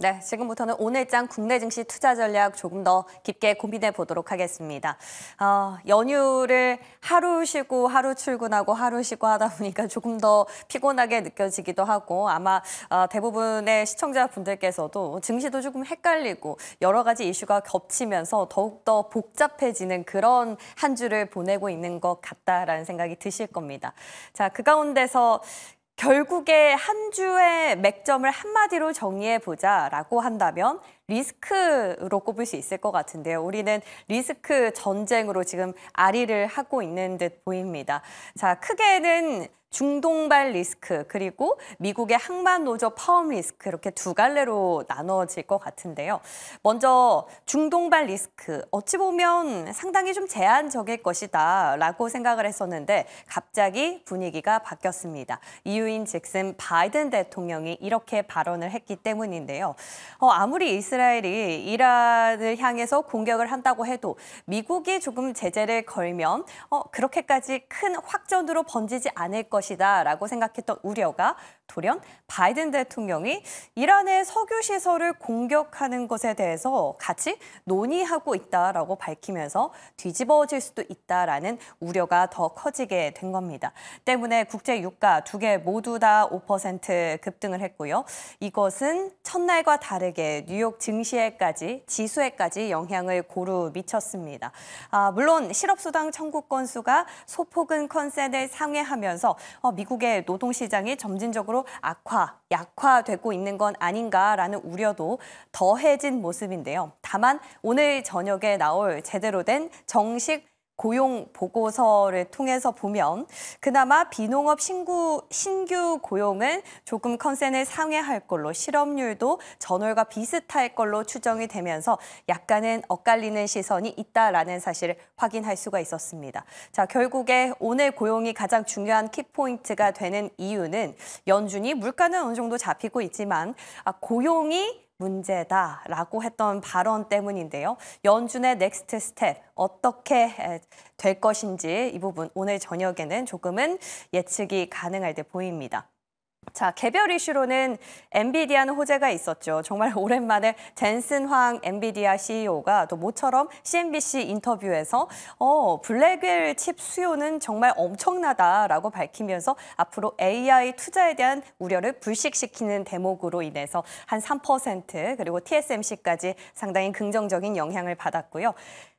네, 지금부터는 오늘장 국내 증시 투자 전략 조금 더 깊게 고민해 보도록 하겠습니다. 어, 연휴를 하루 쉬고 하루 출근하고 하루 쉬고 하다 보니까 조금 더 피곤하게 느껴지기도 하고 아마 어, 대부분의 시청자분들께서도 증시도 조금 헷갈리고 여러 가지 이슈가 겹치면서 더욱더 복잡해지는 그런 한 주를 보내고 있는 것 같다라는 생각이 드실 겁니다. 자, 그 가운데서 결국에 한 주의 맥점을 한마디로 정리해 보자라고 한다면 리스크로 꼽을 수 있을 것 같은데요. 우리는 리스크 전쟁으로 지금 아리를 하고 있는 듯 보입니다. 자, 크게는 중동발 리스크 그리고 미국의 항만 노조 파업 리스크 이렇게 두 갈래로 나눠질 것 같은데요. 먼저 중동발 리스크 어찌 보면 상당히 좀 제한적일 것이다라고 생각을 했었는데 갑자기 분위기가 바뀌었습니다. 이유인즉슨 바이든 대통령이 이렇게 발언을 했기 때문인데요. 어, 아무리 이스라엘이 이란을 향해서 공격을 한다고 해도 미국이 조금 제재를 걸면 어, 그렇게까지 큰 확전으로 번지지 않을 것. 것이다라고 생각했던 우려가 돌연 바이든 대통령이 이란의 석유 시설을 공격하는 것에 대해서 같이 논의하고 있다라고 밝히면서 뒤집어질 수도 있다라는 우려가 더 커지게 된 겁니다. 때문에 국제 유가 두 개 모두 다 5% 급등을 했고요. 이것은 첫날과 다르게 뉴욕 증시에까지 지수에까지 영향을 고루 미쳤습니다. 아, 물론 실업수당 청구 건수가 소폭은 컨센을 상회하면서 어, 미국의 노동 시장이 점진적으로 악화, 약화되고 있는 건 아닌가라는 우려도 더해진 모습인데요. 다만 오늘 저녁에 나올 제대로 된 정식 고용 보고서를 통해서 보면 그나마 비농업 신규, 신규 고용은 조금 컨센을 상회할 걸로 실업률도 전월과 비슷할 걸로 추정이 되면서 약간은 엇갈리는 시선이 있다라는 사실을 확인할 수가 있었습니다. 자, 결국에 오늘 고용이 가장 중요한 키포인트가 되는 이유는 연준이 물가는 어느 정도 잡히고 있지만 아, 고용이 문제다라고 했던 발언 때문인데요. 연준의 넥스트 스텝 어떻게 될 것인지 이 부분 오늘 저녁에는 조금은 예측이 가능할 때 보입니다. 자, 개별 이슈로는 엔비디아는 호재가 있었죠. 정말 오랜만에 젠슨 황 엔비디아 CEO가 또 모처럼 CNBC 인터뷰에서 어, 블랙웰 칩 수요는 정말 엄청나다라고 밝히면서 앞으로 AI 투자에 대한 우려를 불식시키는 대목으로 인해서 한 3% 그리고 TSMC까지 상당히 긍정적인 영향을 받았고요.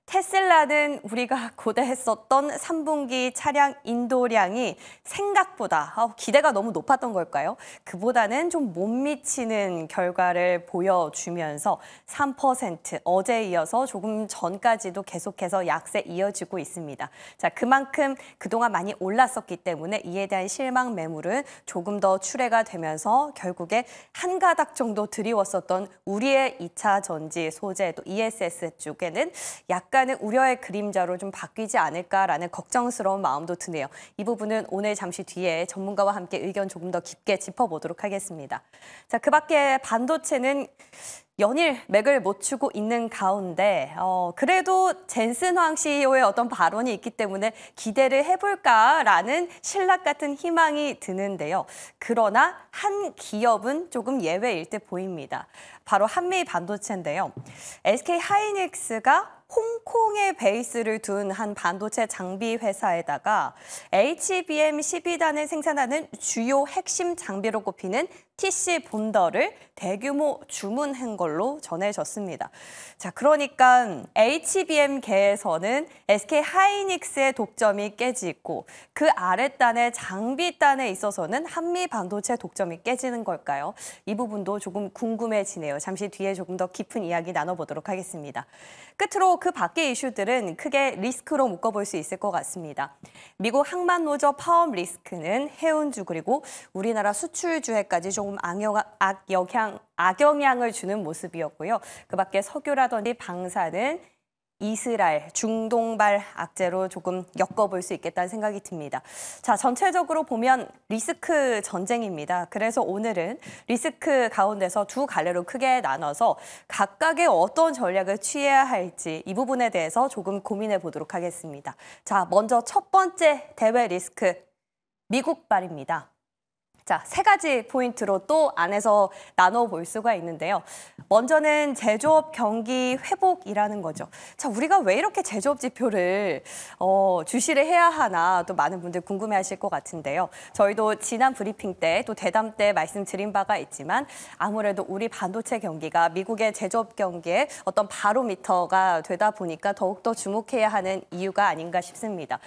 테슬라는 우리가 고대했었던 3분기 차량 인도량이 생각보다 아, 기대가 너무 높았던 걸까요? 그보다는 좀 못 미치는 결과를 보여주면서 3% 어제 이어서 조금 전까지도 계속해서 약세 이어지고 있습니다. 자, 그만큼 그동안 많이 올랐었기 때문에 이에 대한 실망 매물은 조금 더 출회가 되면서 결국에 한 가닥 정도 드리웠었던 우리의 2차 전지 소재 또 ESS 쪽에는 약간 약간의 우려의 그림자로 좀 바뀌지 않을까라는 걱정스러운 마음도 드네요. 이 부분은 오늘 잠시 뒤에 전문가와 함께 의견 조금 더 깊게 짚어보도록 하겠습니다. 자, 그 밖에 반도체는 연일 맥을 못 추고 있는 가운데 어, 그래도 젠슨 황 CEO의 어떤 발언이 있기 때문에 기대를 해볼까라는 신락 같은 희망이 드는데요. 그러나 한 기업은 조금 예외일 듯 보입니다. 바로 한미 반도체인데요. SK 하이닉스가 홍콩에 베이스를 둔 한 반도체 장비 회사에다가 HBM 12단을 생산하는 주요 핵심 장비로 꼽히는 TC 본더를 대규모 주문한 걸로 전해졌습니다. 자, 그러니까 HBM계에서는 SK 하이닉스의 독점이 깨지고 그 아랫단의 장비단에 있어서는 한미 반도체 독점이 깨지는 걸까요? 이 부분도 조금 궁금해지네요. 잠시 뒤에 조금 더 깊은 이야기 나눠보도록 하겠습니다. 끝으로 그 밖의 이슈들은 크게 리스크로 묶어볼 수 있을 것 같습니다. 미국 항만노조 파업 리스크는 해운주 그리고 우리나라 수출주에까지 좀 조금 악영, 악영향, 악영향을 주는 모습이었고요. 그밖에 석유라든지 방사는 이스라엘 중동발 악재로 조금 엮어볼 수 있겠다는 생각이 듭니다. 자, 전체적으로 보면 리스크 전쟁입니다. 그래서 오늘은 리스크 가운데서 두 갈래로 크게 나눠서 각각의 어떤 전략을 취해야 할지 이 부분에 대해서 조금 고민해 보도록 하겠습니다. 자, 먼저 첫 번째 대외 리스크 미국발입니다. 자, 세 가지 포인트로 또 안에서 나눠볼 수가 있는데요. 먼저는 제조업 경기 회복이라는 거죠. 자, 우리가 왜 이렇게 제조업 지표를 어, 주시를 해야 하나 또 많은 분들 궁금해하실 것 같은데요. 저희도 지난 브리핑 때 또 대담 때 말씀드린 바가 있지만 아무래도 우리 반도체 경기가 미국의 제조업 경기에 어떤 바로미터가 되다 보니까 더욱더 주목해야 하는 이유가 아닌가 싶습니다.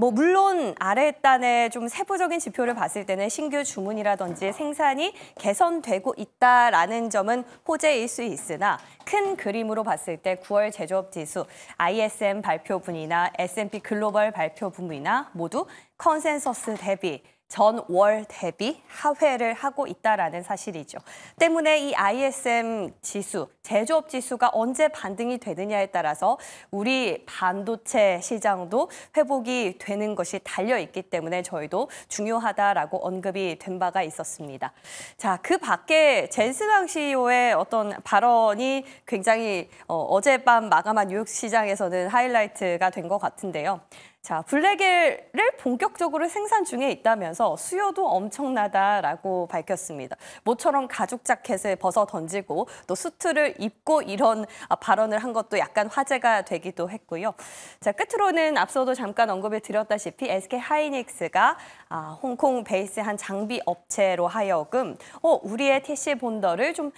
뭐 물론 아랫단의좀 세부적인 지표를 봤을 때는 신규 주문이라든지 생산이 개선되고 있다라는 점은 호재일 수 있으나 큰 그림으로 봤을 때 9월 제조업 지수 ISM 발표 분이나 S&P 글로벌 발표 분이나 모두 컨센서스 대비 전월 대비 하회를 하고 있다라는 사실이죠. 때문에 이 ISM 지수, 제조업 지수가 언제 반등이 되느냐에 따라서 우리 반도체 시장도 회복이 되는 것이 달려 있기 때문에 저희도 중요하다라고 언급이 된 바가 있었습니다. 자, 그 밖에 젠스방 CEO의 어떤 발언이 굉장히 어, 어젯밤 마감한 뉴욕 시장에서는 하이라이트가 된 것 같은데요. 자, 블랙엘을 본격적으로 생산 중에 있다면서 수요도 엄청나다라고 밝혔습니다. 모처럼 가죽 자켓을 벗어 던지고 또 수트를 입고 이런 발언을 한 것도 약간 화제가 되기도 했고요. 자, 끝으로는 앞서도 잠깐 언급을 드렸다시피 SK 하이닉스가 아, 홍콩 베이스한 장비 업체로 하여금 어, 우리의 TC 본더를 좀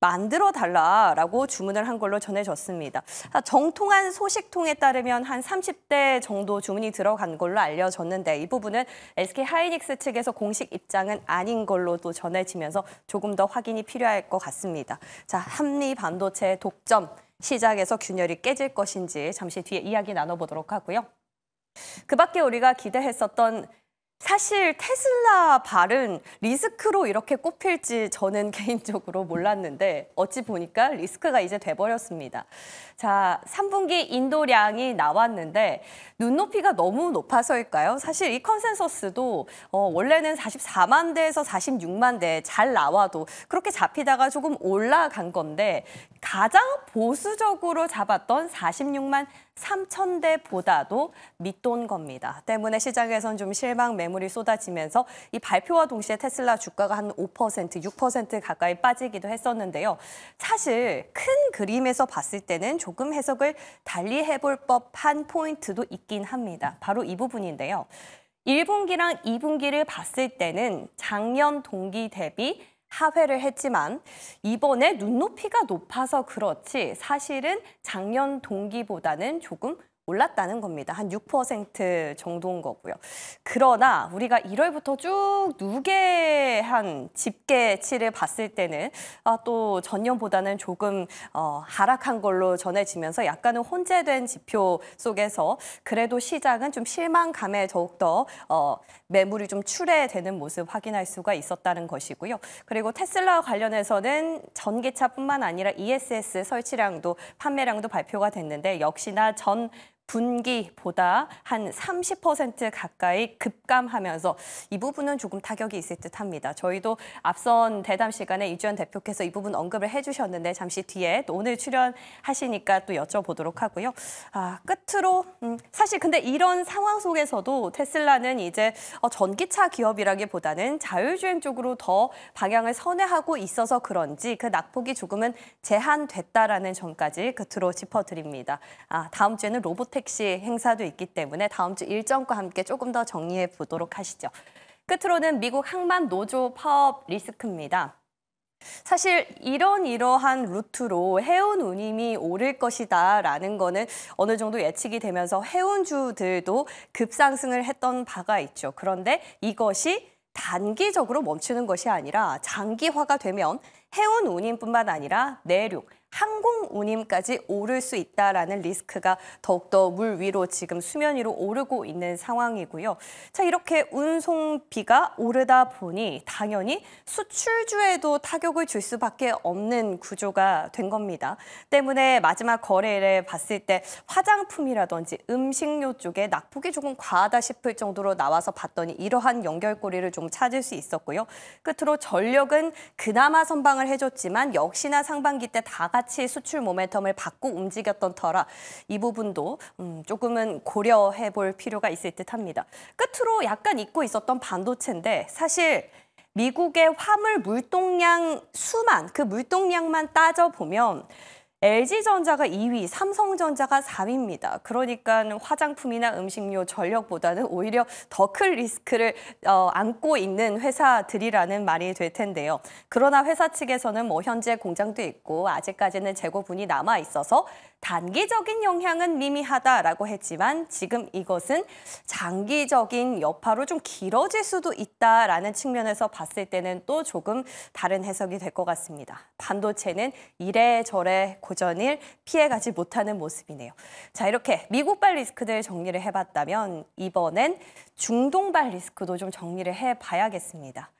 만들어 달라라고 주문을 한 걸로 전해졌습니다. 정통한 소식통에 따르면 한 30대 정도 주문이 들어간 걸로 알려졌는데 이 부분은 SK 하이닉스 측에서 공식 입장은 아닌 걸로 도 전해지면서 조금 더 확인이 필요할 것 같습니다. 자, 한미 반도체 독점 시작에서 균열이 깨질 것인지 잠시 뒤에 이야기 나눠보도록 하고요. 그 밖에 우리가 기대했었던 사실 테슬라 발은 리스크로 이렇게 꼽힐지 저는 개인적으로 몰랐는데 어찌 보니까 리스크가 이제 돼버렸습니다. 자, 3분기 인도량이 나왔는데 눈높이가 너무 높아서일까요? 사실 이 컨센서스도 어, 원래는 44만 대에서 46만 대 잘 나와도 그렇게 잡히다가 조금 올라간 건데 가장 보수적으로 잡았던 46만 3천 대보다도 밑돈 겁니다. 때문에 시장에선 좀 실망 매물이 쏟아지면서 이 발표와 동시에 테슬라 주가가 한 5%, 6% 가까이 빠지기도 했었는데요. 사실 큰 그림에서 봤을 때는 조금 해석을 달리 해볼 법한 포인트도 있긴 합니다. 바로 이 부분인데요. 1분기랑 2분기를 봤을 때는 작년 동기 대비 하회를 했지만 이번에 눈높이가 높아서 그렇지 사실은 작년 동기보다는 조금 올랐다는 겁니다. 한 6% 정도인 거고요. 그러나 우리가 1월부터 쭉 누계한 집계치를 봤을 때는 아, 또 전년보다는 조금 어, 하락한 걸로 전해지면서 약간은 혼재된 지표 속에서 그래도 시장은 좀 실망감에 더욱더 어, 매물이 좀 출애되는 모습 확인할 수가 있었다는 것이고요. 그리고 테슬라 관련해서는 전기차뿐만 아니라 ESS 설치량도 판매량도 발표가 됐는데 역시나 전 분기보다 한 30% 가까이 급감하면서 이 부분은 조금 타격이 있을 듯합니다. 저희도 앞선 대담 시간에 이주연 대표께서 이 부분 언급을 해주셨는데 잠시 뒤에 또 오늘 출연하시니까 또 여쭤보도록 하고요. 아 끝으로 음, 사실 근데 이런 상황 속에서도 테슬라는 이제 어, 전기차 기업이라기보다는 자율주행 쪽으로 더 방향을 선회하고 있어서 그런지 그 낙폭이 조금은 제한됐다라는 점까지 끝으로 짚어드립니다. 아 다음 주에는 로봇 택시 행사도 있기 때문에 다음 주 일정과 함께 조금 더 정리해 보도록 하시죠. 끝으로는 미국 항만 노조 파업 리스크입니다. 사실 이런 이러한 루트로 해운 운임이 오를 것이다 라는 거는 어느 정도 예측이 되면서 해운주들도 급상승을 했던 바가 있죠. 그런데 이것이 단기적으로 멈추는 것이 아니라 장기화가 되면 해운 운임뿐만 아니라 내륙, 항공 운임까지 오를 수 있다라는 리스크가 더욱더 물 위로 지금 수면 위로 오르고 있는 상황이고요. 자, 이렇게 운송비가 오르다 보니 당연히 수출주에도 타격을 줄 수밖에 없는 구조가 된 겁니다. 때문에 마지막 거래를 봤을 때 화장품이라든지 음식료 쪽에 낙폭이 조금 과하다 싶을 정도로 나와서 봤더니 이러한 연결고리를 좀 찾을 수 있었고요. 끝으로 전력은 그나마 선방을 해줬지만 역시나 상반기 때 다가 같이 수출 모멘텀을 받고 움직였던 터라 이 부분도 음, 조금은 고려해 볼 필요가 있을 듯합니다. 끝으로 약간 잊고 있었던 반도체인데 사실 미국의 화물 물동량 수만 그 물동량만 따져 보면 LG전자가 2위, 삼성전자가 4위입니다. 그러니까 화장품이나 음식료 전력보다는 오히려 더 큰 리스크를 어, 안고 있는 회사들이라는 말이 될 텐데요. 그러나 회사 측에서는 뭐 현재 공장도 있고 아직까지는 재고분이 남아 있어서 단기적인 영향은 미미하다라고 했지만 지금 이것은 장기적인 여파로 좀 길어질 수도 있다라는 측면에서 봤을 때는 또 조금 다른 해석이 될 것 같습니다. 반도체는 이래저래 고전일 피해가지 못하는 모습이네요. 자 이렇게 미국발 리스크들 정리를 해봤다면 이번엔 중동발 리스크도 좀 정리를 해봐야겠습니다.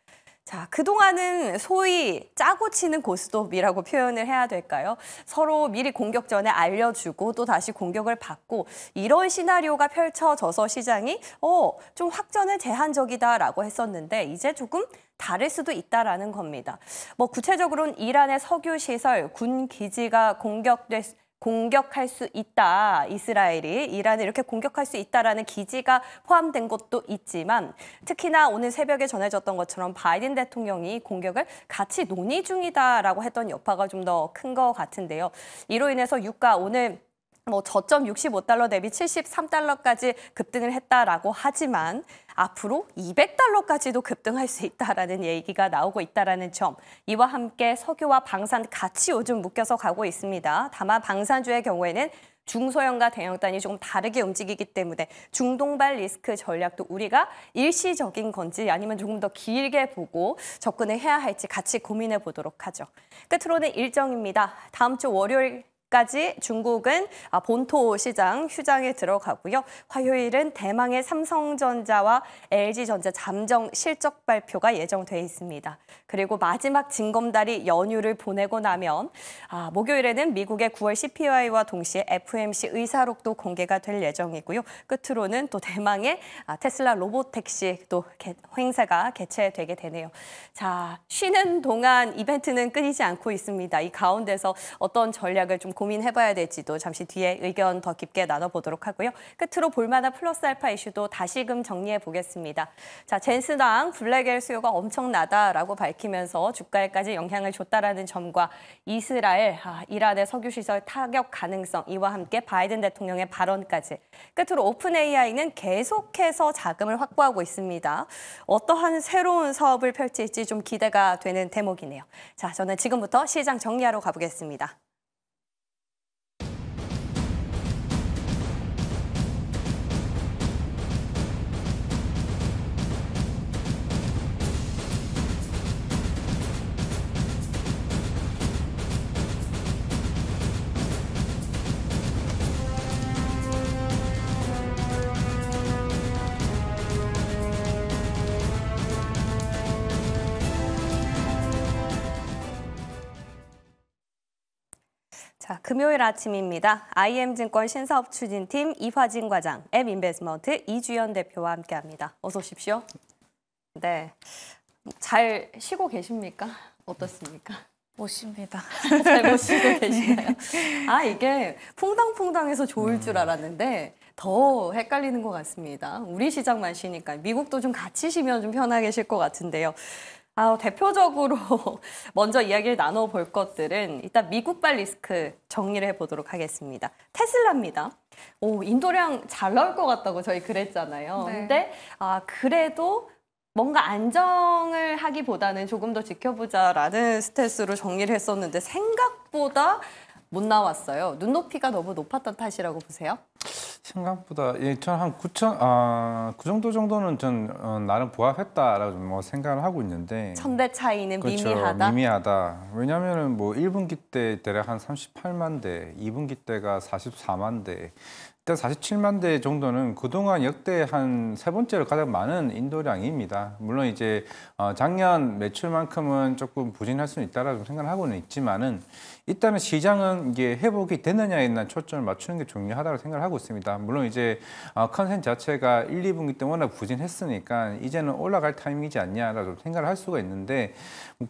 자, 그동안은 소위 짜고 치는 고스톱이라고 표현을 해야 될까요? 서로 미리 공격 전에 알려주고 또 다시 공격을 받고 이런 시나리오가 펼쳐져서 시장이 어, 좀확전을 제한적이다라고 했었는데 이제 조금 다를 수도 있다라는 겁니다. 뭐 구체적으로는 이란의 석유 시설, 군 기지가 공격될 공격할 수 있다. 이스라엘이 이란을 이렇게 공격할 수 있다라는 기지가 포함된 것도 있지만 특히나 오늘 새벽에 전해졌던 것처럼 바이든 대통령이 공격을 같이 논의 중이다라고 했던 여파가 좀 더 큰 것 같은데요. 이로 인해서 유가 오늘 뭐 저점 65달러 대비 73달러까지 급등을 했다라고 하지만 앞으로 200달러까지도 급등할 수 있다라는 얘기가 나오고 있다라는 점. 이와 함께 석유와 방산 같이 요즘 묶여서 가고 있습니다. 다만 방산주의 경우에는 중소형과 대형단이 조금 다르게 움직이기 때문에 중동발 리스크 전략도 우리가 일시적인 건지 아니면 조금 더 길게 보고 접근을 해야 할지 같이 고민해 보도록 하죠. 끝으로는 일정입니다. 다음 주 월요일 까지 중국은 아, 본토 시장 휴장에 들어가고요. 화요일은 대망의 삼성전자와 LG전자 잠정 실적 발표가 예정돼 있습니다. 그리고 마지막 징검다리 연휴를 보내고 나면 아, 목요일에는 미국의 9월 CPI와 동시에 FMC 의사록도 공개가 될 예정이고요. 끝으로는 또 대망의 아, 테슬라 로봇 택시 또 행사가 개최되게 되네요. 자 쉬는 동안 이벤트는 끊이지 않고 있습니다. 이 가운데서 어떤 전략을 좀 고민해봐야 될지도 잠시 뒤에 의견 더 깊게 나눠보도록 하고요. 끝으로 볼만한 플러스 알파 이슈도 다시금 정리해 보겠습니다. 자, 젠스당 블랙엘 수요가 엄청나다라고 밝히면서 주가에까지 영향을 줬다라는 점과 이스라엘, 아, 이란의 석유 시설 타격 가능성 이와 함께 바이든 대통령의 발언까지 끝으로 오픈 AI는 계속해서 자금을 확보하고 있습니다. 어떠한 새로운 사업을 펼칠지 좀 기대가 되는 대목이네요. 자, 저는 지금부터 시장 정리하러 가보겠습니다. 자, 금요일 아침입니다. IM증권 신사업 추진팀 이화진 과장, 앱인베스먼트 이주연 대표와 함께합니다. 어서 오십시오. 네, 잘 쉬고 계십니까? 어떻습니까? 못 쉽니다. 잘 못 쉬고 계시나요? 아, 이게 퐁당퐁당해서 좋을 줄 음. 알았는데 더 헷갈리는 것 같습니다. 우리 시장만 쉬니까 미국도 좀 같이 쉬면 좀 편하게 쉴 것 같은데요. 아, 대표적으로 먼저 이야기를 나눠볼 것들은 일단 미국발 리스크 정리를 해보도록 하겠습니다. 테슬라입니다. 오, 인도량 잘 나올 것 같다고 저희 그랬잖아요. 네. 근데 아, 그래도 뭔가 안정을 하기보다는 조금 더 지켜보자라는 스탠스로 정리를 했었는데 생각보다 못 나왔어요. 눈높이가 너무 높았던 탓이라고 보세요? 생각보다 예, 전한 9천 아, 그 정도 정도는 전 어, 나름 부합했다라고 뭐 생각을 하고 있는데 천대 차이는 그렇죠, 미미하다. 미미하다. 왜냐면은 뭐 1분기 때 대략 한 38만 대, 2분기 때가 44만 대, 일단 47만 대 정도는 그동안 역대 한 세 번째로 가장 많은 인도량입니다. 물론 이제 어, 작년 매출만큼은 조금 부진할 수는 있다라고 생각하고는 있지만은 일단은 시장은 이게 회복이 되느냐에 있는 초점을 맞추는 게 중요하다고 생각을 하고 있습니다. 물론 이제 어, 컨센 자체가 1, 2분기 때 워낙 부진했으니까 이제는 올라갈 타이밍이지 않냐라고 생각을 할 수가 있는데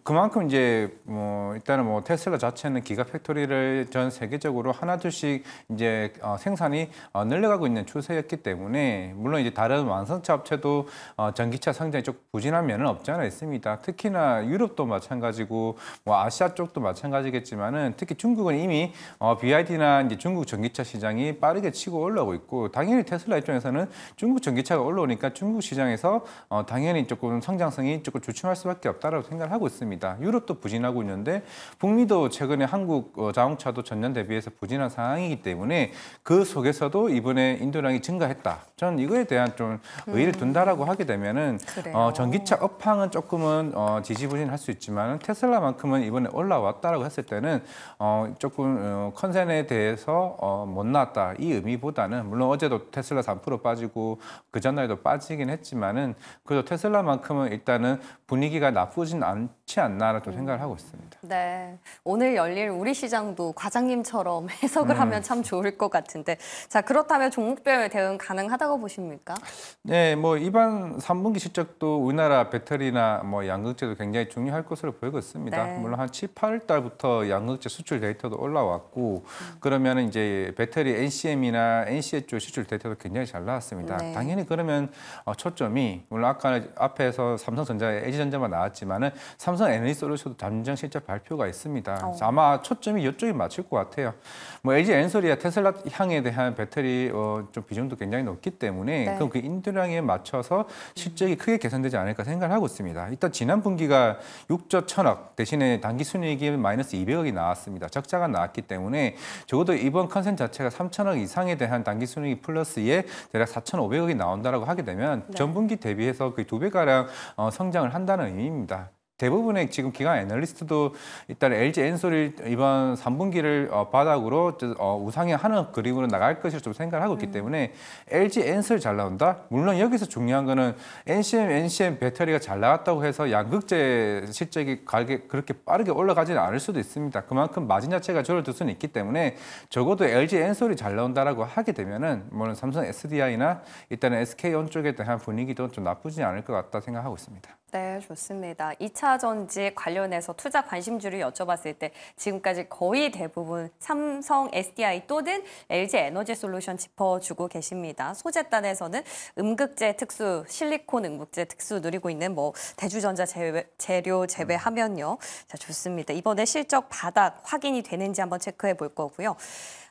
그만큼 이제 뭐 일단은 뭐 테슬라 자체는 기가 팩토리를 전 세계적으로 하나 둘씩 이제 어, 생산이 어, 늘려가고 있는 추세였기 때문에 물론 이제 다른 완성차 업체도 어, 전기차 성장이 좀 부진한 면은 없지 않아 있습니다. 특히나 유럽도 마찬가지고 뭐 아시아 쪽도 마찬가지겠지만은 특히 중국은 이미 어, BYD나 이제 중국 전기차 시장이 빠르게 치고 올라오고 있고 당연히 테슬라 입장에서는 중국 전기차가 올라오니까 중국 시장에서 어, 당연히 조금 성장성이 조금 주춤할 수밖에 없다라고 생각을 하고 있습니다. 유럽도 부진하고 있는데 북미도 최근에 한국 어, 자동차도 전년 대비해서 부진한 상황이기 때문에 그 속에서도 하더도 이번에 인도량이 증가했다. 전 이거에 대한 좀 의의를 음. 둔다라고 하게 되면은 어, 전기차 업황은 조금은 어, 지지부진할 수 있지만 테슬라만큼은 이번에 올라왔다라고 했을 때는 어, 조금 어, 컨센에 대해서 어, 못 나왔다 이 의미보다는 물론 어제도 테슬라 3% 빠지고 그 전날에도 빠지긴 했지만은 그래도 테슬라만큼은 일단은 분위기가 나쁘진 않지 않나라고 음. 생각을 하고 있습니다. 음. 네, 오늘 열릴 우리 시장도 과장님처럼 해석을 음. 하면 참 좋을 것 같은데 자. 그렇다면 종목별 대응 가능하다고 보십니까? 네, 뭐 이번 3분기 실적도 우리나라 배터리나 뭐 양극재도 굉장히 중요할 것으로 보이고 있습니다. 네. 물론 한 7, 8 달부터 양극재 수출 데이터도 올라왔고 음. 그러면 이제 배터리 NCM이나 NCA 수출 데이터도 굉장히 잘 나왔습니다. 네. 당연히 그러면 어, 초점이 물론 아까 앞에서 삼성전자, LG전자만 나왔지만은 삼성 에너지 솔루션도 잠정 실적 발표가 있습니다. 어. 아마 초점이 이쪽에 맞출 것 같아요. 뭐 LG 엔솔이야 테슬라 향에 대한 배터리 배터리 어, 좀 비중도 굉장히 높기 때문에 네. 그럼 그 인도량에 맞춰서 실적이 크게 개선되지 않을까 생각을 하고 있습니다. 일단 지난 분기가 6조 천억 대신에 단기 순이익이 마이너스 200억이 나왔습니다. 적자가 나왔기 때문에 적어도 이번 컨셉 자체가 3천억 이상에 대한 단기 순이익 플러스에 대략 4,500억이 나온다라 하게 되면 네. 전분기 대비해서 거두 그 배가량 어, 성장을 한다는 의미입니다. 대부분의 지금 기관 애널리스트도 일단 LG 엔솔이 이번 3분기를 어, 바닥으로 어, 우상향하는 그림으로 나갈 것을 좀 생각을 하고 있기 음. 때문에 LG 엔솔 잘 나온다? 물론 여기서 중요한 거는 NCM, NCM 배터리가 잘 나왔다고 해서 양극재 실적이 가게 그렇게 빠르게 올라가지는 않을 수도 있습니다. 그만큼 마진 자체가 줄어들 수는 있기 때문에 적어도 LG 엔솔이 잘 나온다라고 하게 되면은 물론 삼성 SDI나 일단은 SK 온 쪽에 대한 분위기도 좀 나쁘지 않을 것 같다 생각하고 있습니다. 네, 좋습니다. 2차 전지 관련해서 투자 관심주를 여쭤봤을 때 지금까지 거의 대부분 삼성 SDI 또는 LG 에너지 솔루션 짚어주고 계십니다. 소재단에서는 음극재 특수, 실리콘 음극재 특수 누리고 있는 뭐 대주전자 제외, 재료 제외하면요. 자, 좋습니다. 이번에 실적 바닥 확인이 되는지 한번 체크해 볼 거고요.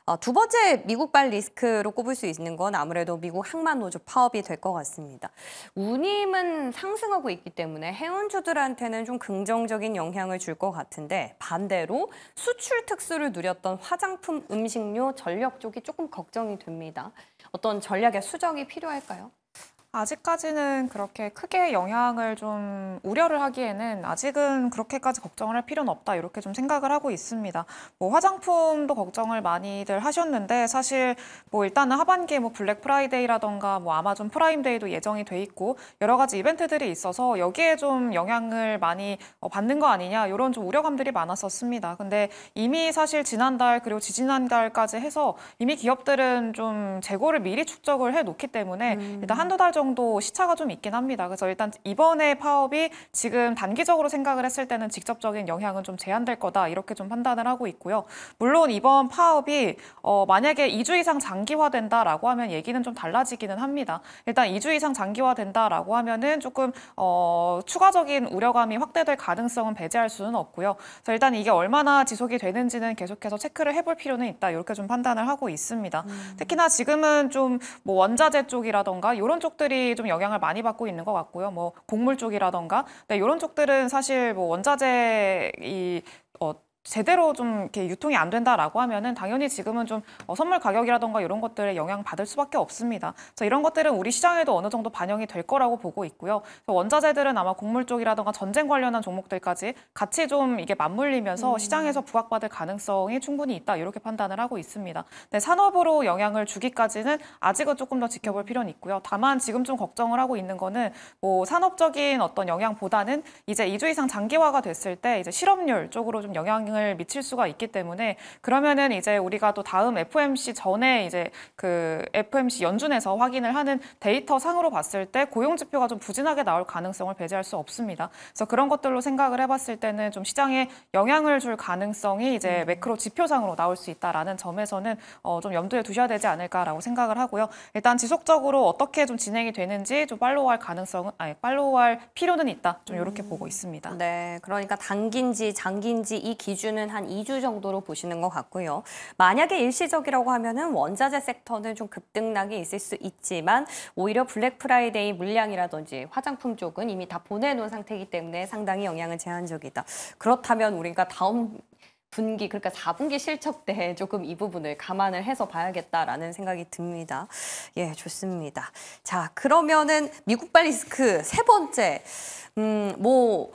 어, 두 번째 미국발 리스크로 꼽을 수 있는 건 아무래도 미국 항만 노조 파업이 될 것 같습니다. 운임은 상승하고 있기 때문에 해운주들한테는 좀 긍정적인 영향을 줄 것 같은데 반대로 수출 특수를 누렸던 화장품, 음식료, 전력 쪽이 조금 걱정이 됩니다. 어떤 전략의 수정이 필요할까요? 아직까지는 그렇게 크게 영향을 좀 우려를 하기에는 아직은 그렇게까지 걱정을 할 필요는 없다 이렇게 좀 생각을 하고 있습니다. 뭐 화장품도 걱정을 많이들 하셨는데 사실 뭐 일단은 하반기에 뭐 블랙 프라이데이라던가 뭐 아마존 프라임데이도 예정이 돼 있고 여러 가지 이벤트들이 있어서 여기에 좀 영향을 많이 어, 받는 거 아니냐 이런 좀 우려감들이 많았었습니다. 근데 이미 사실 지난달 그리고 지지난달까지 해서 이미 기업들은 좀 재고를 미리 축적을 해 놓기 때문에 음. 일단 한두 달 정도 정도 시차가 좀 있긴 합니다. 그래서 일단 이번에 파업이 지금 단기적으로 생각을 했을 때는 직접적인 영향은 좀 제한될 거다 이렇게 좀 판단을 하고 있고요. 물론 이번 파업이 어, 만약에 2주 이상 장기화된다라고 하면 얘기는 좀 달라지기는 합니다. 일단 2주 이상 장기화된다라고 하면은 조금 어, 추가적인 우려감이 확대될 가능성은 배제할 수는 없고요. 그래서 일단 이게 얼마나 지속이 되는지는 계속해서 체크를 해볼 필요는 있다 이렇게 좀 판단을 하고 있습니다. 음. 특히나 지금은 좀 뭐 원자재 쪽이라던가 이런 쪽들 쪽들이 좀 영향을 많이 받고 있는 것 같고요. 뭐 곡물 쪽이라던가. 네, 이런 쪽들은 사실 뭐 원자재 이 어, 제대로 좀 이렇게 유통이 안 된다라고 하면은 당연히 지금은 좀 어, 선물 가격이라던가 이런 것들에 영향 받을 수밖에 없습니다. 그래서 이런 것들은 우리 시장에도 어느 정도 반영이 될 거라고 보고 있고요. 원자재들은 아마 곡물 쪽이라던가 전쟁 관련한 종목들까지 같이 좀 이게 맞물리면서 음. 시장에서 부각받을 가능성이 충분히 있다 이렇게 판단을 하고 있습니다. 네, 산업으로 영향을 주기까지는 아직은 조금 더 지켜볼 필요는 있고요. 다만 지금 좀 걱정을 하고 있는 거는 뭐 산업적인 어떤 영향보다는 이제 2주 이상 장기화가 됐을 때 이제 실업률 쪽으로 좀 영향을 영향을 미칠 수가 있기 때문에 그러면은 이제 우리가 또 다음 FOMC 전에 이제 그 FOMC 연준에서 확인을 하는 데이터 상으로 봤을 때 고용 지표가 좀 부진하게 나올 가능성을 배제할 수 없습니다. 그래서 그런 것들로 생각을 해봤을 때는 좀 시장에 영향을 줄 가능성이 이제 음. 매크로 지표상으로 나올 수 있다라는 점에서는 어, 좀 염두에 두셔야 되지 않을까라고 생각을 하고요. 일단 지속적으로 어떻게 좀 진행이 되는지 좀 팔로우할 가능성은 아니 팔로우할 필요는 있다. 좀 이렇게 음. 보고 있습니다. 네, 그러니까 당긴지 장긴지 이 기준. 기준은 한 2주 정도로 보시는 것 같고요. 만약에 일시적이라고 하면은 원자재 섹터는 좀 급등락이 있을 수 있지만 오히려 블랙 프라이데이 물량이라든지 화장품 쪽은 이미 다 보내놓은 상태이기 때문에 상당히 영향은 제한적이다. 그렇다면 우리가 다음 분기 그러니까 4분기 실적 때 조금 이 부분을 감안을 해서 봐야겠다라는 생각이 듭니다. 예, 좋습니다. 자, 그러면은 미국발 리스크 세 번째. 음, 뭐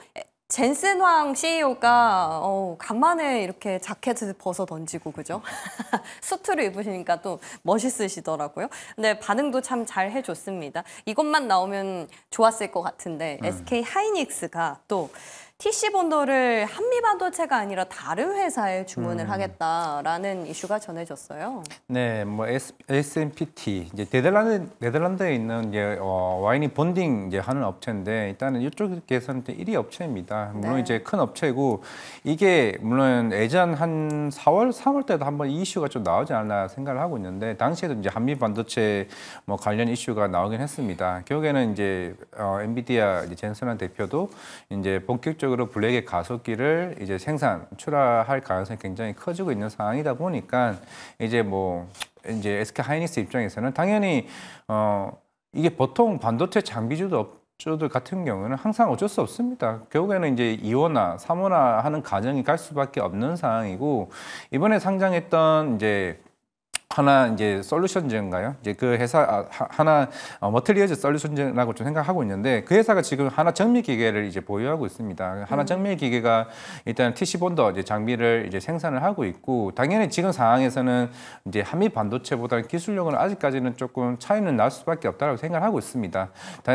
젠슨 황 CEO가 어, 간만에 이렇게 자켓을 벗어 던지고 그죠? 수트를 입으시니까 또 멋있으시더라고요. 근데 반응도 참 잘 해줬습니다. 이것만 나오면 좋았을 것 같은데 음. SK 하이닉스가 또 TC 본도를 한미 반도체가 아니라 다른 회사에 주문을 음. 하겠다라는 이슈가 전해졌어요. 네, 뭐 S, SMPT 이제 네덜란드 네덜란드에 있는 이제 어, 와인이 본딩 이제 하는 업체인데 일단은 이쪽에서는 1위 업체입니다. 물론 네. 이제 큰 업체고 이게 물론 예전 한 4월, 3월 때도 한번 이슈가 좀 나오지 않나 생각을 하고 있는데 당시에도 이제 한미 반도체 뭐 관련 이슈가 나오긴 했습니다. 결국에는 이제 어, 엔비디아 젠슨한 대표도 이제 본격적으로 본격적으로 블랙의 가속기를 이제 생산, 출하할 가능성이 굉장히 커지고 있는 상황이다 보니까 이제 뭐 이제 SK 하이닉스 입장에서는 당연히 어 이게 보통 반도체 장비주도 업주들 같은 경우는 항상 어쩔 수 없습니다. 결국에는 이제 이원화, 삼원화 하는 과정이 갈 수밖에 없는 상황이고 이번에 상장했던 이제 하나 이제 솔루션즈인가요? 이제 그 회사 아, 하나 어, 머틀리어즈 솔루션즈라고 좀 생각하고 있는데 그 회사가 지금 하나 정밀 기계를 이제 보유하고 있습니다. 하나 음. 정밀 기계가 일단 TC 본더 이제 장비를 이제 생산을 하고 있고 당연히 지금 상황에서는 이제 한미 반도체보다 기술력은 아직까지는 조금 차이는 날 수밖에 없다고 생각하고 있습니다.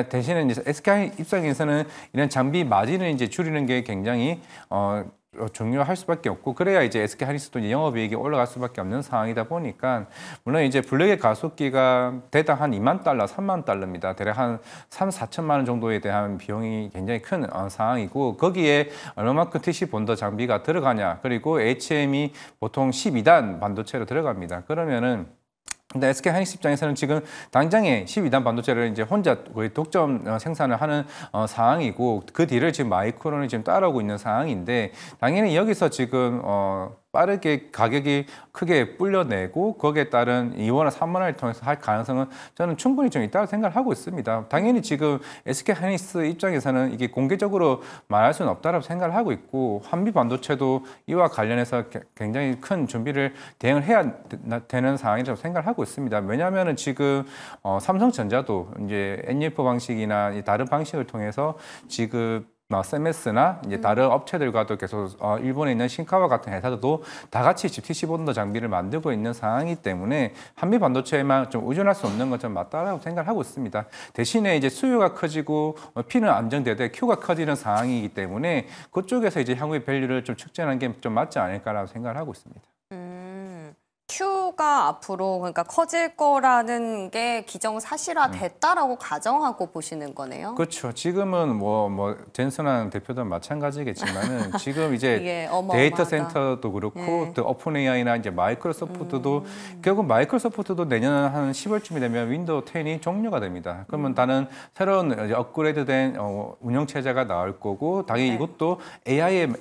대신에 이제 SK 입장에서는 이런 장비 마진을 이제 줄이는 게 굉장히 어, 중요할 어, 수밖에 없고 그래야 이제 SK 하이닉스도 영업이익이 올라갈 수밖에 없는 상황이다 보니까 물론 이제 블랙의 가속기가 대당 한 2만 달러, 3만 달러입니다. 대략 한 3, 4천만 원 정도에 대한 비용이 굉장히 큰 어, 상황이고 거기에 얼마만큼 TC 본더 장비가 들어가냐 그리고 HM이 보통 12단 반도체로 들어갑니다. 그러면은 근데 SK 하이닉스 입장에서는 지금 당장에 12단 반도체를 이제 혼자 거의 독점 어, 생산을 하는 어, 상황이고 그 뒤를 지금 마이크론이 지금 따라오고 있는 상황인데 당연히 여기서 지금 어 빠르게 가격이 크게 불려내고 거기에 따른 2원화3만화를 통해서 할 가능성은 저는 충분히 좀 있다고 생각을 하고 있습니다. 당연히 지금 SK 하이닉스 입장에서는 이게 공개적으로 말할 수는 없다고 생각을 하고 있고 환비 반도체도 이와 관련해서 굉장히 큰 준비를 대응을 해야 되는 상황이라고 생각을 하고 있습니다. 왜냐하면 지금 어, 삼성전자도 이제 N1포 e 방식이나 다른 방식을 통해서 지금 SMS나 어, 이제 음. 다른 업체들과도 계속 어, 일본에 있는 신카와 같은 회사들도 다 같이 GTC 본드 장비를 만들고 있는 상황이기 때문에 한미 반도체에만 좀 의존할 수 없는 것은 맞다라고 생각 하고 있습니다. 대신에 이제 수요가 커지고 어, P는 안정되되 Q가 커지는 상황이기 때문에 그쪽에서 이제 향후의 밸류를 좀 측정하는 게 좀 맞지 않을까라고 생각 하고 있습니다. 수요가 앞으로 그러니까 커질 거라는 게 기정사실화 됐다라고 음. 가정하고 보시는 거네요. 그렇죠. 지금은 뭐뭐 뭐 젠슨한 대표도 마찬가지겠지만은 지금 이제 데이터 센터도 그렇고 네. 또 오픈 AI나 이제 마이크로소프트도 음. 결국 마이크로소프트도 내년 한 10월쯤이 되면 윈도우 10이 종료가 됩니다. 그러면 음. 다른 새로운 업그레이드된 어, 운영 체제가 나올 거고 당연히 네. 이것도 AI의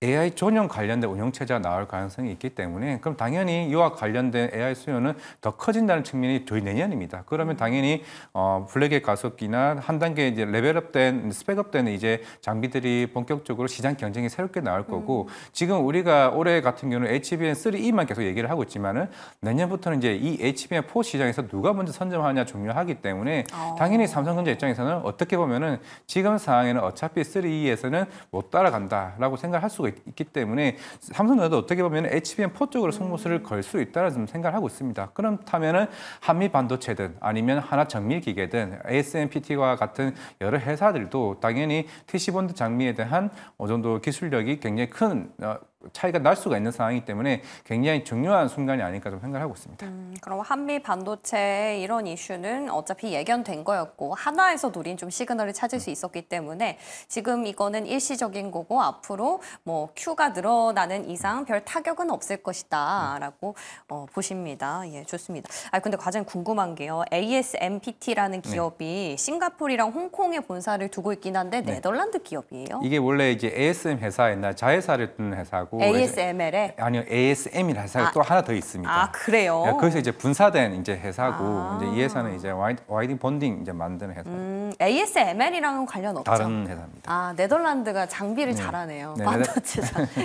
AI 전용 관련된 운영체제가 나올 가능성이 있기 때문에 그럼 당연히 이와 관련된 AI 수요는 더 커진다는 측면이 저희 내년입니다. 그러면 음. 당연히 어, 블랙의 가속기나 한 단계 이제 레벨업된 스펙업된 이제 장비들이 본격적으로 시장 경쟁이 새롭게 나올 거고 음. 지금 우리가 올해 같은 경우는 HBM 3E만 계속 얘기를 하고 있지만은 내년부터는 이제 이 HBM 4 시장에서 누가 먼저 선점하냐 중요하기 때문에 어. 당연히 삼성전자 입장에서는 어떻게 보면은 지금 상황에는 어차피 3E에서는 못 따라간다라고 생각할 수가 하고 있, 기 때문에 삼성전자도 어떻게 보면 h b m 포 쪽으로 승모수를걸수 음. 있다는 생각을 하고 있습니다. 그렇다면 한미 반도체든 아니면 하나 정밀 기계든 ASMPT와 같은 여러 회사들도 당연히 TC본드 장미에 대한 어느 정도 기술력이 굉장히 큰 어, 차이가 날 수가 있는 상황이기 때문에 굉장히 중요한 순간이 아닐까 좀 생각하고 있습니다. 음, 그럼 한미 반도체 이런 이슈는 어차피 예견된 거였고 하나에서 우린 좀 시그널을 찾을 수 있었기 때문에 지금 이거는 일시적인 거고 앞으로 뭐 Q가 늘어나는 이상 별 타격은 없을 것이다라고 어, 보십니다. 예, 좋습니다. 아 근데 가장 궁금한 게요. ASMPT라는 네. 기업이 네. 싱가포르랑 홍콩에 본사를 두고 있긴 한데 네. 네덜란드 기업이에요? 이게 원래 이제 ASM 회사 옛날 자회사를 둔 회사 사고 ASML에 아니요 ASM이라는 회가 아, 또 하나 더 있습니다. 아 그래요? 거기서 네, 이제 분사된 이제 회사고 아. 이제 이 회사는 이제 와이드, 본딩 이제 만드는 회사. 음, ASML이랑은 관련 없죠? 다른 회사입니다. 아 네덜란드가 장비를 네. 잘하네요. 네. 반도체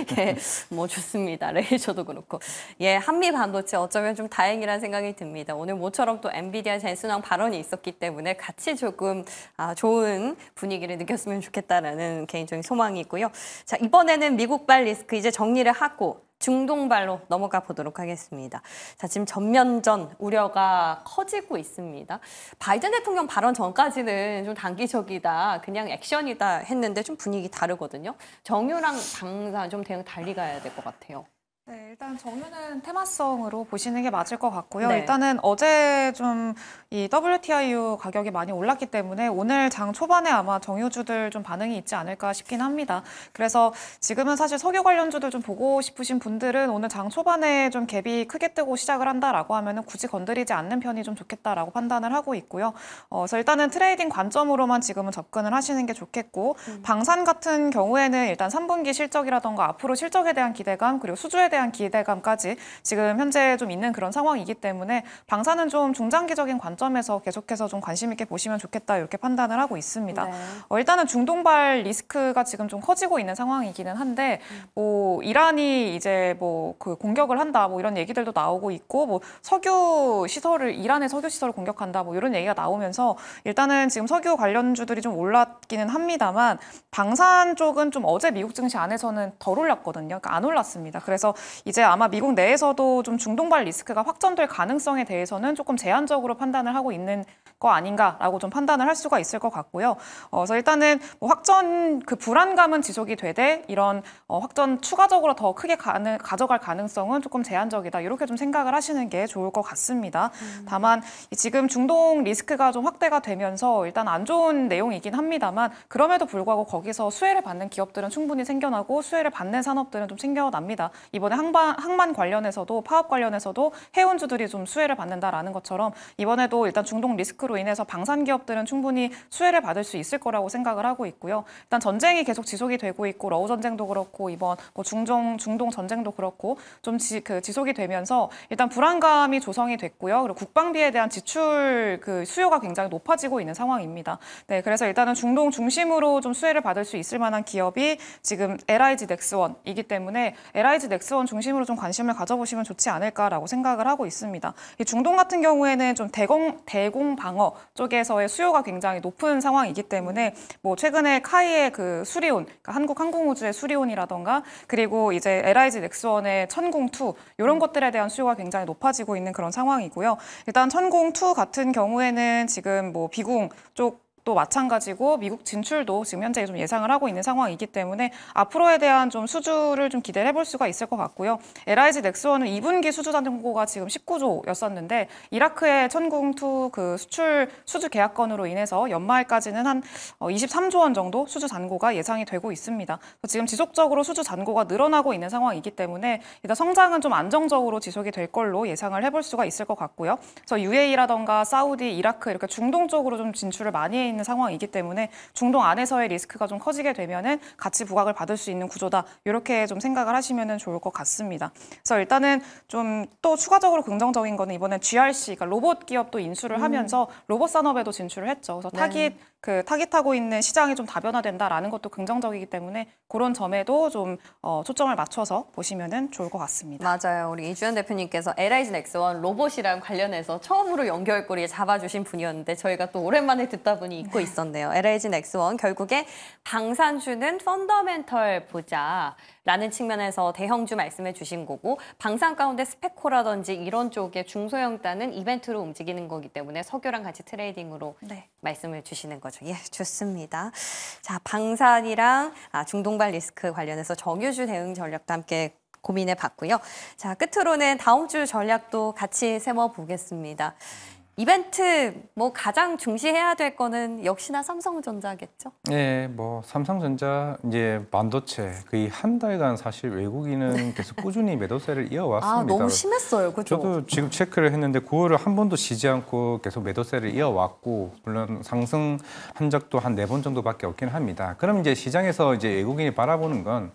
예뭐 좋습니다. 레이저도 그렇고 예 한미 반도체 어쩌면 좀 다행이라는 생각이 듭니다. 오늘 모처럼 또 엔비디아 젠순왕 발언이 있었기 때문에 같이 조금 아, 좋은 분위기를 느꼈으면 좋겠다라는 개인적인 소망이 있고요. 자 이번에는 미국발 리스크 이제 정리를 하고 중동발로 넘어가 보도록 하겠습니다. 자, 지금 전면전 우려가 커지고 있습니다. 바이든 대통령 발언 전까지는 좀 단기적이다, 그냥 액션이다 했는데 좀 분위기 다르거든요. 정유랑 당사 좀 대응 달리 가야 될 것 같아요. 네, 일단 정유는 테마성으로 보시는 게 맞을 것 같고요. 네. 일단은 어제 좀 이 WTIU 가격이 많이 올랐기 때문에 오늘 장 초반에 아마 정유주들 좀 반응이 있지 않을까 싶긴 합니다. 그래서 지금은 사실 석유 관련주들 좀 보고 싶으신 분들은 오늘 장 초반에 좀 갭이 크게 뜨고 시작을 한다라고 하면은 굳이 건드리지 않는 편이 좀 좋겠다라고 판단을 하고 있고요. 어, 그래서 일단은 트레이딩 관점으로만 지금은 접근을 하시는 게 좋겠고 음. 방산 같은 경우에는 일단 3분기 실적이라던가 앞으로 실적에 대한 기대감 그리고 수주에 대한 기대감까지 지금 현재 좀 있는 그런 상황이기 때문에 방사는 좀 중장기적인 관점에서 계속해서 좀 관심 있게 보시면 좋겠다 이렇게 판단을 하고 있습니다. 네. 어, 일단은 중동발 리스크가 지금 좀 커지고 있는 상황이기는 한데 뭐 이란이 이제 뭐 그 공격을 한다 뭐 이런 얘기들도 나오고 있고 뭐 석유 시설을 이란의 석유 시설을 공격한다 뭐 이런 얘기가 나오면서 일단은 지금 석유 관련주들이 좀 올랐기는 합니다만 방산 쪽은 좀 어제 미국 증시 안에서는 덜 올랐거든요. 그러니까 안 올랐습니다. 그래서 이제 아마 미국 내에서도 좀 중동발 리스크가 확전될 가능성에 대해서는 조금 제한적으로 판단을 하고 있는 거 아닌가라고 좀 판단을 할 수가 있을 것 같고요. 어, 그래서 일단은 뭐 확전 그 불안감은 지속이 되되 이런 어, 확전 추가적으로 더 크게 가는, 가져갈 가능성은 조금 제한적이다 이렇게 좀 생각을 하시는 게 좋을 것 같습니다. 음. 다만 지금 중동 리스크가 좀 확대가 되면서 일단 안 좋은 내용이긴 합니다만 그럼에도 불구하고 거기서 수혜를 받는 기업들은 충분히 생겨나고 수혜를 받는 산업들은 좀 생겨납니다. 이번에 이번에 항만, 항만 관련해서도 파업 관련해서도 해운주들이 좀 수혜를 받는다라는 것처럼 이번에도 일단 중동 리스크로 인해서 방산 기업들은 충분히 수혜를 받을 수 있을 거라고 생각을 하고 있고요. 일단 전쟁이 계속 지속이 되고 있고 러우 전쟁도 그렇고 이번 뭐 중동 중동 전쟁도 그렇고 좀 지, 그 지속이 되면서 일단 불안감이 조성이 됐고요. 그리고 국방비에 대한 지출 그 수요가 굉장히 높아지고 있는 상황입니다. 네, 그래서 일단은 중동 중심으로 좀 수혜를 받을 수 있을 만한 기업이 지금 LIG 넥스원이기 때문에 LIG 넥스원 부분 중심으로 좀 관심을 가져보시면 좋지 않을까라고 생각을 하고 있습니다. 중동 같은 경우에는 좀 대공 대공 방어 쪽에서의 수요가 굉장히 높은 상황이기 때문에 뭐 최근에 카이의 그 수리온, 그러니까 한국 항공우주의 수리온이라던가 그리고 이제 LIG 넥스원의 천공2 이런 것들에 대한 수요가 굉장히 높아지고 있는 그런 상황이고요. 일단 천공2 같은 경우에는 지금 뭐 비공 쪽또 마찬가지고 미국 진출도 지금 현재 좀 예상을 하고 있는 상황이기 때문에 앞으로에 대한 좀 수주를 좀 기대를 해볼 수가 있을 것 같고요. LIG 넥스원은 2분기 수주 잔고가 지금 19조였었는데 이라크의 천궁투그 수출 수주 계약 건으로 인해서 연말까지는 한 23조 어, 원 정도 수주 잔고가 예상이 되고 있습니다. 지금 지속적으로 수주 잔고가 늘어나고 있는 상황이기 때문에 일단 성장은 좀 안정적으로 지속이 될 걸로 예상을 해볼 수가 있을 것 같고요. 그래서 UAE라던가 사우디, 이라크 이렇게 중동 쪽으로 좀 진출을 많이 해 있는 상황이기 때문에 중동 안에서의 리스크가 좀 커지게 되면은 같이 부각을 받을 수 있는 구조다. 이렇게 좀 생각을 하시면은 좋을 것 같습니다. 그래서 일단은 좀 또 추가적으로 긍정적인 거는 이번에 GRC, 그러니까 로봇 기업도 인수를 음. 하면서 로봇 산업에도 진출을 했죠. 그래서 네. 타깃 그 타깃하고 있는 시장이 좀 다변화된다라는 것도 긍정적이기 때문에 그런 점에도 좀 어, 초점을 맞춰서 보시면은 좋을 것 같습니다. 맞아요. 우리 이주연 대표님께서 LIG 넥스원 로봇이랑 관련해서 처음으로 연결고리에 잡아주신 분이었는데 저희가 또 오랜만에 듣다 보니 잊고 네. 있었네요. LIG 넥스원 결국에 방산주는 펀더멘털 보자. 라는 측면에서 대형주 말씀해 주신 거고 방산 가운데 스펙코라든지 이런 쪽에 중소형 단은 이벤트로 움직이는 거기 때문에 석유랑 같이 트레이딩으로 네. 말씀을 주시는 거죠. 예, 좋습니다. 자, 방산이랑 아, 중동발 리스크 관련해서 정유주 대응 전략도 함께 고민해 봤고요. 자, 끝으로는 다음 주 전략도 같이 세워 보겠습니다. 이벤트 뭐 가장 중시해야 될 거는 역시나 삼성전자겠죠? 네, 뭐 삼성전자 이제 반도체 거의 한 달간 사실 외국인은 네. 계속 꾸준히 매도세를 아, 이어왔습니다. 아, 너무 심했어요, 그죠 저도 지금 체크를 했는데 9월을 한 번도 쉬지 않고 계속 매도세를 이어왔고 물론 상승 한 적도 네 한네 번 정도밖에 없긴 합니다. 그럼 이제 시장에서 이제 외국인이 바라보는 건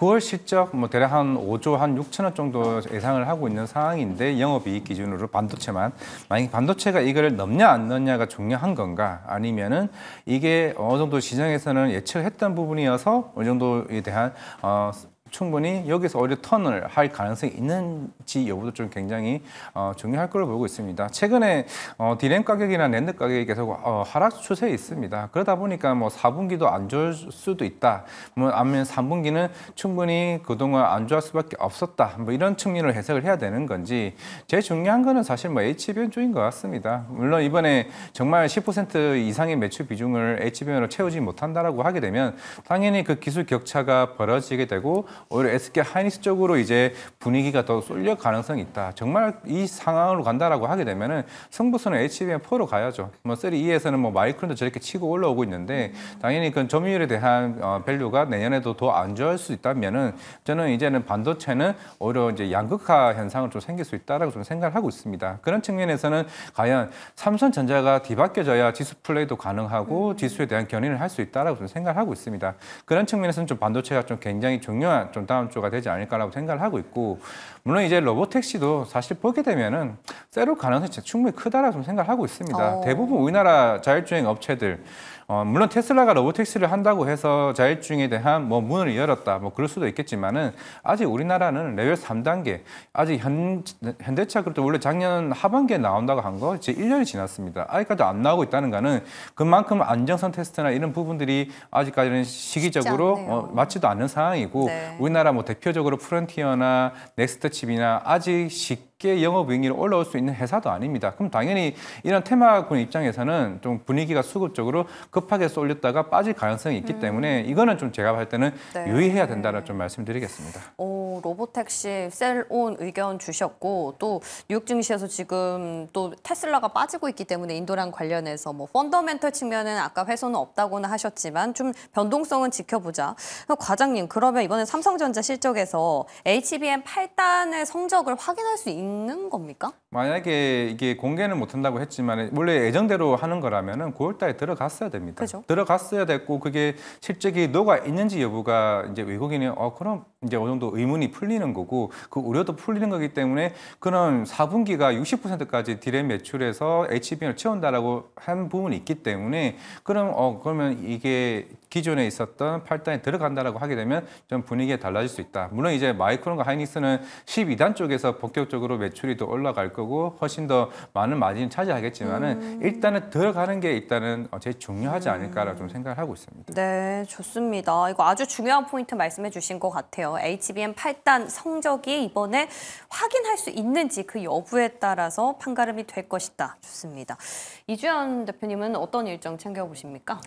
9월 실적 뭐 대략 한 5조 한 6천억 정도 예상을 하고 있는 상황인데 영업이익 기준으로 반도체만 만약 반도체가 이걸 넘냐 안 넘냐가 중요한 건가 아니면은 이게 어느 정도 시장에서는 예측했던 부분이어서 어느 정도에 대한 어, 충분히 여기서 오히려 턴을 할 가능성이 있는지 여부도 좀 굉장히 어, 중요할 걸로 보고 있습니다. 최근에 어, 디램 가격이나 랜드 가격이 계속 어, 하락 추세에 있습니다. 그러다 보니까 뭐 4분기도 안 좋을 수도 있다. 뭐 아니면 3분기는 충분히 그동안 안 좋을 수밖에 없었다. 뭐 이런 측면을 해석을 해야 되는 건지 제일 중요한 거는 사실 뭐 HBO주인 것 같습니다. 물론 이번에 정말 10% 이상의 매출 비중을 HBO로 채우지 못한다라 하게 되면 당연히 그 기술 격차가 벌어지게 되고 오히려 SK 하이닉스 쪽으로 이제 분위기가 더쏠려 가능성이 있다. 정말 이 상황으로 간다라고 하게 되면은 승부수는 HBM4로 가야죠. 뭐 3E에서는 뭐 마이크론도 저렇게 치고 올라오고 있는데 당연히 그 점유율에 대한 어, 밸류가 내년에도 더 안 좋을 수 있다면은 저는 이제는 반도체는 오히려 이제 양극화 현상을 좀 생길 수 있다라고 좀 생각을 하고 있습니다. 그런 측면에서는 과연 삼성전자가 뒤바뀌어져야 지수 플레이도 가능하고 음. 지수에 대한 견인을 할 수 있다라고 좀 생각을 하고 있습니다. 그런 측면에서는 좀 반도체가 좀 굉장히 중요한 좀 다음 주가 되지 않을까라고 생각을 하고 있고 물론 이제 로봇 택시도 사실 보게 되면은 새로 가능성이 충분히 크다라고 생각을 하고 있습니다. 오. 어. 대부분 우리나라 자율주행 업체들 어, 물론 테슬라가 로보택시를 한다고 해서 자율주행에 대한 뭐 문을 열었다 뭐 그럴 수도 있겠지만은 아직 우리나라는 레벨 3단계 아직 현, 현대차 그래도 원래 작년 하반기에 나온다고 한 거 이제 1년이 지났습니다. 아직까지 안 나오고 있다는 거는 그만큼 안정성 테스트나 이런 부분들이 아직까지는 시기적으로 어, 맞지도 않는 상황이고 네. 우리나라 뭐 대표적으로 프론티어나 넥스트 칩이나 아직 식 쉽게 영업 위기로 올라올 수 있는 회사도 아닙니다. 그럼 당연히 이런 테마군 입장에서는 좀 분위기가 수급적으로 급하게 쏠렸다가 빠질 가능성이 있기 음. 때문에 이거는 좀 제가 볼 때는 네. 유의해야 된다는 좀 말씀드리겠습니다. 오, 로보택시 셀온 의견 주셨고 또 뉴욕 증시에서 지금 또 테슬라가 빠지고 있기 때문에 인도랑 관련해서 뭐 펀더멘털 측면은 아까 훼손은 없다고는 하셨지만 좀 변동성은 지켜보자. 과장님 그러면 이번에 삼성전자 실적에서 HBM 8단의 성적을 확인할 수 있는 없는 겁니까? 만약에 이게 공개는 못 한다고 했지만 원래 예정대로 하는 거라면은 9월달에 들어갔어야 됩니다. 그죠? 들어갔어야 됐고 그게 실적이 녹아 있는지 여부가 이제 외국인이 어 그럼 이제 어느 정도 의문이 풀리는 거고 그 우려도 풀리는 거기 때문에 그런 4분기가 60%까지 디램 매출에서 HBM을 채운다라고 한 부분이 있기 때문에 그럼 어 그러면 이게 기존에 있었던 8단에 들어간다라고 하게 되면 좀 분위기가 달라질 수 있다. 물론 이제 마이크론과 하이닉스는 12단 쪽에서 본격적으로 매출이 더 올라갈 거고 훨씬 더 많은 마진을 차지하겠지만은 음. 일단은 들어가는 게 일단은 제일 중요하지 음. 않을까라고 좀 생각을 하고 있습니다. 네, 좋습니다. 이거 아주 중요한 포인트 말씀해 주신 것 같아요. 있는데요. HBM 8단 성적이 이번에 확인할 수 있는지 그 여부에 따라서 판가름이 될 것이다. 좋습니다. 이주연 대표님은 어떤 일정 챙겨보십니까?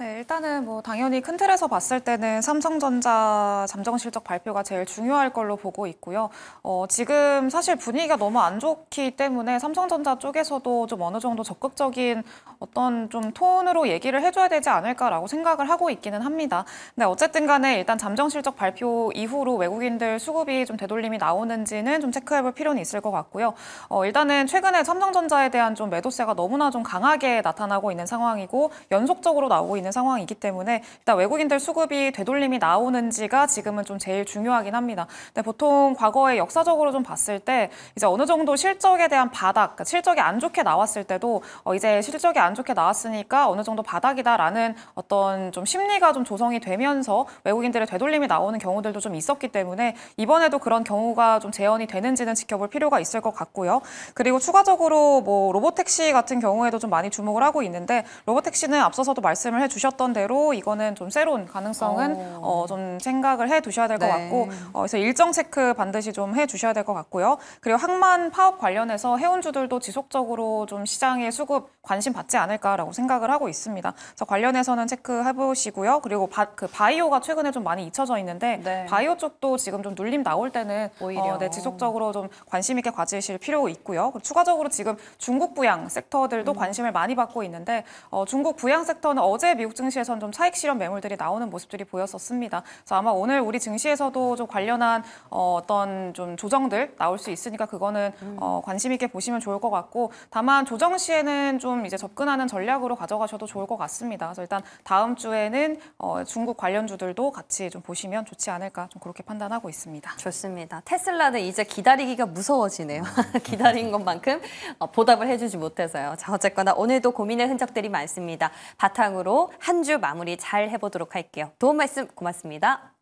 네, 일단은 뭐 당연히 큰 틀에서 봤을 때는 삼성전자 잠정 실적 발표가 제일 중요할 걸로 보고 있고요. 어, 지금 사실 분위기가 너무 안 좋기 때문에 삼성전자 쪽에서도 좀 어느 정도 적극적인 어떤 좀 톤으로 얘기를 해줘야 되지 않을까라고 생각을 하고 있기는 합니다. 네, 어쨌든 간에 일단 잠정 실적 발표 이후로 외국인들 수급이 좀 되돌림이 나오는지는 좀 체크해 볼 필요는 있을 것 같고요. 어, 일단은 최근에 삼성전자에 대한 좀 매도세가 너무나 좀 강하게 나타나고 있는 상황이고 연속적으로 나오고 있는 있는 상황이기 때문에 일단 외국인들 수급이 되돌림이 나오는지가 지금은 좀 제일 중요하긴 합니다. 근데 보통 과거에 역사적으로 좀 봤을 때 이제 어느 정도 실적에 대한 바닥, 그러니까 실적이 안 좋게 나왔을 때도 어 이제 실적이 안 좋게 나왔으니까 어느 정도 바닥이다라는 어떤 좀 심리가 좀 조성이 되면서 외국인들의 되돌림이 나오는 경우들도 좀 있었기 때문에 이번에도 그런 경우가 좀 재현이 되는지는 지켜볼 필요가 있을 것 같고요. 그리고 추가적으로 뭐 로봇택시 같은 경우에도 좀 많이 주목을 하고 있는데 로봇택시는 앞서서도 말씀을 해주셨 주셨던 대로 이거는 좀 새로운 가능성은 어, 어 좀 생각을 해 두셔야 될것 네. 같고 어, 그래서 일정 체크 반드시 좀해 주셔야 될 것 같고요. 그리고 항만 파업 관련해서 해운주들도 지속적으로 좀 시장의 수급 관심 받지 않을까라고 생각을 하고 있습니다. 그래서 관련해서는 체크해 보시고요. 그리고 바, 그 바이오가 최근에 좀 많이 잊혀져 있는데 네. 바이오 쪽도 지금 좀 눌림 나올 때는 어, 오히려 어, 네, 지속적으로 좀 관심 있게 가지실 필요 가 있고요. 추가적으로 지금 중국 부양 섹터들도 음. 관심을 많이 받고 있는데 어, 중국 부양 섹터는 어제 미국 미국 증시에서는 좀 차익 실현 매물들이 나오는 모습들이 보였었습니다. 그래서 아마 오늘 우리 증시에서도 좀 관련한 어, 떤좀 조정들 나올 수 있으니까 그거는 음. 어, 관심 있게 보시면 좋을 것 같고 다만 조정 시에는 좀 이제 접근하는 전략으로 가져가셔도 좋을 것 같습니다. 그래서 일단 다음 주에는 어, 중국 관련주들도 같이 좀 보시면 좋지 않을까 좀 그렇게 판단하고 있습니다. 좋습니다. 테슬라는 이제 기다리기가 무서워지네요. 기다린 것만큼 어, 보답을 해주지 못해서요. 자 어쨌거나 오늘도 고민의 흔적들이 많습니다. 바탕으로 한주 마무리 잘 해보도록 할게요. 도움 말씀 고맙습니다.